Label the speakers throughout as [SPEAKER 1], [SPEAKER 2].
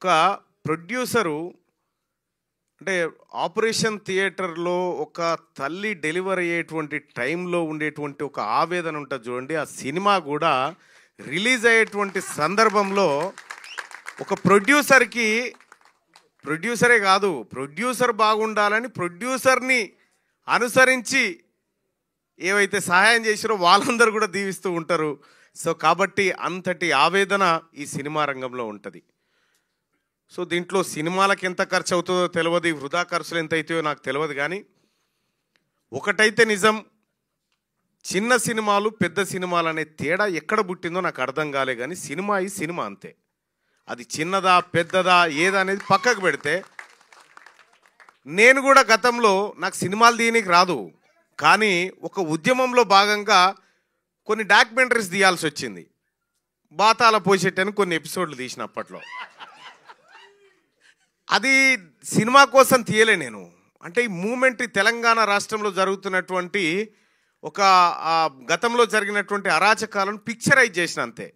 [SPEAKER 1] ఒక ప్రొడ్యూసరు అంటే ఆపరేషన్ థియేటర్లో ఒక తల్లి డెలివరీ అయ్యేటువంటి టైంలో ఉండేటువంటి ఒక ఆవేదన ఉంటుంది చూడండి ఆ సినిమా కూడా రిలీజ్ అయ్యేటువంటి సందర్భంలో ఒక ప్రొడ్యూసర్కి ప్రొడ్యూసరే కాదు ప్రొడ్యూసర్ బాగుండాలని ప్రొడ్యూసర్ని అనుసరించి ఏవైతే సహాయం చేసారో వాళ్ళందరూ కూడా దీవిస్తూ ఉంటారు సో కాబట్టి అంతటి ఆవేదన ఈ సినిమా రంగంలో ఉంటుంది సో దీంట్లో సినిమాలకు ఎంత ఖర్చు అవుతుందో తెలియదు వృధా ఖర్చులు ఎంత అవుతాయో నాకు తెలియదు కానీ ఒకటైతే నిజం చిన్న సినిమాలు పెద్ద సినిమాలు అనే తేడా ఎక్కడ పుట్టిందో నాకు అర్థం కాలే కానీ సినిమా ఈ సినిమా అంతే అది చిన్నదా పెద్దదా ఏదా అనేది పక్కకు పెడితే నేను కూడా గతంలో నాకు సినిమాలు తీయనికి రాదు కానీ ఒక ఉద్యమంలో భాగంగా కొన్ని డాక్యుమెంటరీస్ తీయాల్సి వచ్చింది బాతాల పోసేటని కొన్ని ఎపిసోడ్లు తీసిన అప్పట్లో అది సినిమా కోసం తీయలే నేను అంటే ఈ మూమెంట్ తెలంగాణ రాష్ట్రంలో జరుగుతున్నటువంటి ఒక గతంలో జరిగినటువంటి అరాచకాలను పిక్చరైజ్ చేసిన అంతే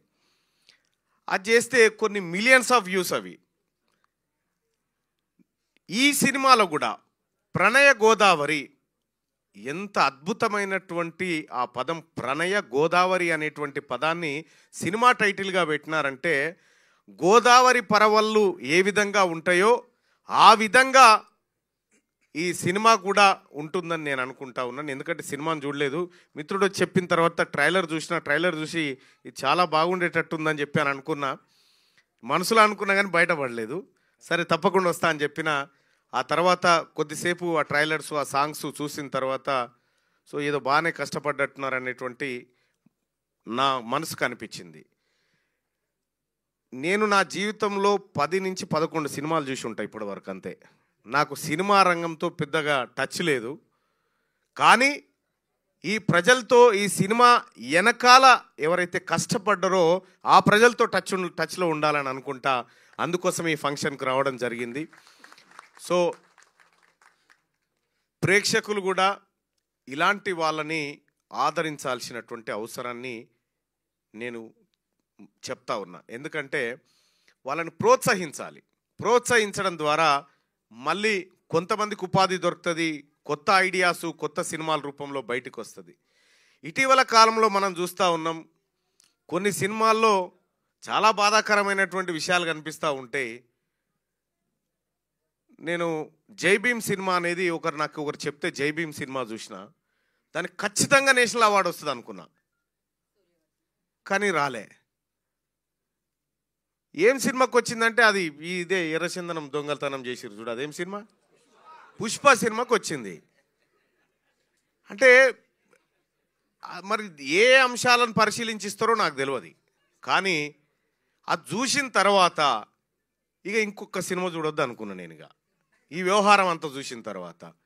[SPEAKER 1] అది చేస్తే కొన్ని మిలియన్స్ ఆఫ్ వ్యూస్ అవి ఈ సినిమాలో కూడా ప్రణయ గోదావరి ఎంత అద్భుతమైనటువంటి ఆ పదం ప్రణయ గోదావరి అనేటువంటి పదాన్ని సినిమా టైటిల్గా పెట్టినారంటే గోదావరి పరవళ్ళు ఏ విధంగా ఉంటాయో ఆ విధంగా ఈ సినిమా కూడా ఉంటుందని నేను అనుకుంటా ఉన్నాను ఎందుకంటే సినిమాను చూడలేదు మిత్రుడు చెప్పిన తర్వాత ట్రైలర్ చూసిన ట్రైలర్ చూసి ఇది చాలా బాగుండేటట్టుందని చెప్పి అని అనుకున్నా మనసులో అనుకున్నా కానీ బయటపడలేదు సరే తప్పకుండా వస్తా అని చెప్పిన ఆ తర్వాత కొద్దిసేపు ఆ ట్రైలర్స్ ఆ సాంగ్స్ చూసిన తర్వాత సో ఏదో బాగానే కష్టపడ్డట్టున్నారు అనేటువంటి నా మనసు కనిపించింది నేను నా జీవితంలో పది నుంచి పదకొండు సినిమాలు చూసి ఉంటాయి ఇప్పటి వరకు అంతే నాకు సినిమా రంగంతో పెద్దగా టచ్ లేదు కానీ ఈ ప్రజలతో ఈ సినిమా వెనకాల ఎవరైతే కష్టపడ్డారో ఆ ప్రజలతో టచ్ టచ్లో ఉండాలని అనుకుంటా అందుకోసం ఈ ఫంక్షన్కి రావడం జరిగింది సో ప్రేక్షకులు కూడా ఇలాంటి వాళ్ళని ఆదరించాల్సినటువంటి అవసరాన్ని నేను చెప్తా ఉన్నా ఎందుకంటే వాళ్ళని ప్రోత్సహించాలి ప్రోత్సహించడం ద్వారా మళ్ళీ కొంతమందికి ఉపాధి దొరుకుతుంది కొత్త ఐడియాసు కొత్త సినిమాల రూపంలో బయటకు వస్తుంది ఇటీవల కాలంలో మనం చూస్తూ ఉన్నాం కొన్ని సినిమాల్లో చాలా బాధాకరమైనటువంటి విషయాలు కనిపిస్తూ ఉంటే నేను జైభీమ్ సినిమా అనేది ఒకరు నాకు ఒకరు చెప్తే జైభీమ్ సినిమా చూసిన దానికి ఖచ్చితంగా నేషనల్ అవార్డు వస్తుంది అనుకున్నా కానీ రాలే ఏం సినిమాకి వచ్చిందంటే అది ఇదే ఎర్రచందనం దొంగలతనం చేసిరు చూడు అదేం సినిమా పుష్ప సినిమాకి వచ్చింది అంటే మరి ఏ అంశాలను పరిశీలించిస్తారో నాకు తెలియదు కానీ అది చూసిన తర్వాత ఇక ఇంకొక సినిమా చూడొద్దు అనుకున్నాను నేను ఇక ఈ వ్యవహారం అంతా చూసిన తర్వాత